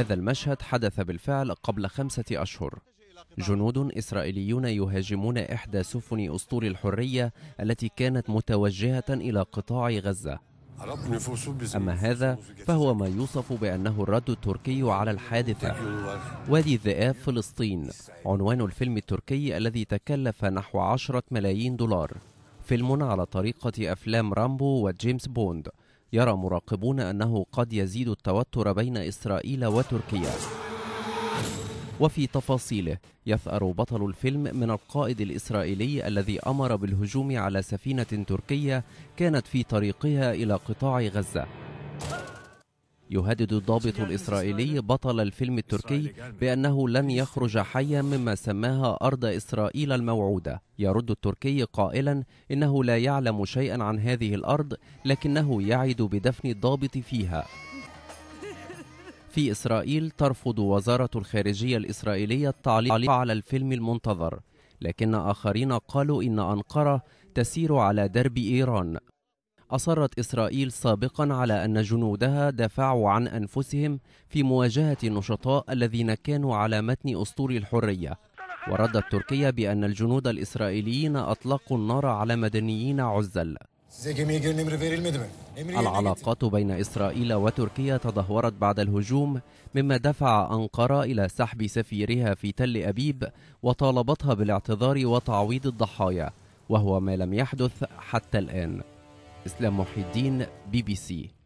هذا المشهد حدث بالفعل قبل خمسة أشهر جنود إسرائيليون يهاجمون إحدى سفن أسطول الحرية التي كانت متوجهة إلى قطاع غزة أما هذا فهو ما يوصف بأنه الرد التركي على الحادثة وادي الذئاب فلسطين عنوان الفيلم التركي الذي تكلف نحو عشرة ملايين دولار فيلم على طريقة أفلام رامبو وجيمس بوند يرى مراقبون أنه قد يزيد التوتر بين إسرائيل وتركيا وفي تفاصيله يثأر بطل الفيلم من القائد الإسرائيلي الذي أمر بالهجوم على سفينة تركية كانت في طريقها إلى قطاع غزة يهدد الضابط الإسرائيلي بطل الفيلم التركي بأنه لن يخرج حيا مما سماها أرض إسرائيل الموعودة يرد التركي قائلا إنه لا يعلم شيئا عن هذه الأرض لكنه يعد بدفن الضابط فيها في إسرائيل ترفض وزارة الخارجية الإسرائيلية التعليق على الفيلم المنتظر لكن آخرين قالوا إن أنقرة تسير على درب إيران أصرت إسرائيل سابقا على أن جنودها دافعوا عن أنفسهم في مواجهة النشطاء الذين كانوا على متن أسطول الحرية وردت تركيا بأن الجنود الإسرائيليين أطلقوا النار على مدنيين عزل العلاقات بين إسرائيل وتركيا تدهورت بعد الهجوم مما دفع أنقرة إلى سحب سفيرها في تل أبيب وطالبتها بالاعتذار وتعويض الضحايا وهو ما لم يحدث حتى الآن اسلام محي الدين بي بي سي